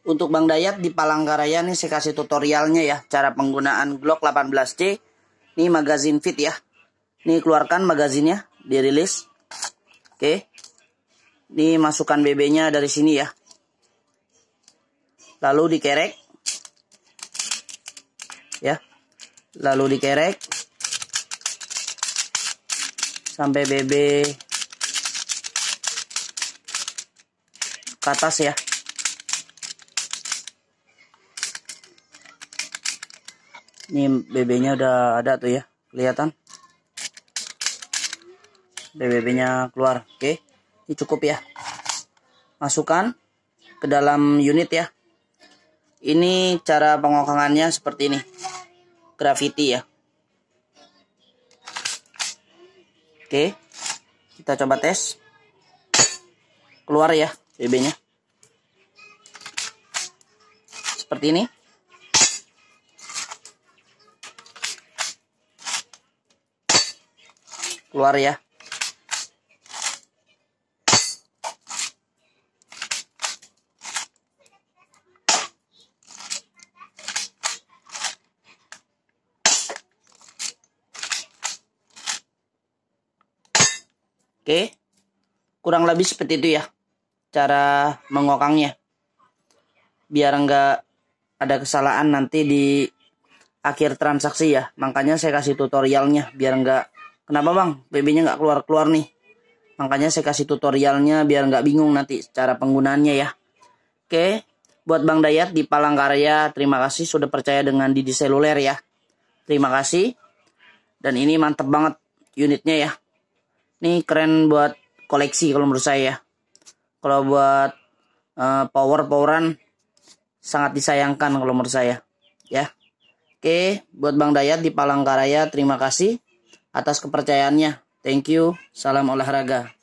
Untuk Bang Dayat di Palangkaraya nih saya kasih tutorialnya ya cara penggunaan Glock 18C. Ini magazin fit ya. Ini keluarkan magazinnya, dirilis. Oke. Ini masukkan BB-nya dari sini ya. Lalu dikerek. Ya. Lalu dikerek sampai BB ke atas ya. Ini BB-nya udah ada tuh ya, kelihatan. bb nya keluar, oke. Ini cukup ya. Masukkan ke dalam unit ya. Ini cara pengokangannya seperti ini. Gravity ya. Oke. Kita coba tes. Keluar ya BB-nya. Seperti ini. keluar ya Oke, kurang lebih seperti itu ya cara mengokangnya. Biar enggak ada kesalahan nanti di akhir transaksi ya. Makanya saya kasih tutorialnya biar enggak Kenapa bang? BB-nya nggak keluar-keluar nih. Makanya saya kasih tutorialnya biar nggak bingung nanti cara penggunaannya ya. Oke, buat Bang Dayat di Palangkaraya, terima kasih sudah percaya dengan Didi Seluler ya. Terima kasih. Dan ini mantep banget unitnya ya. Ini keren buat koleksi kalau menurut saya ya. Kalau buat uh, power-poweran sangat disayangkan kalau menurut saya ya. Oke, buat Bang Dayat di Palangkaraya terima kasih atas kepercayaannya. Thank you. Salam olahraga.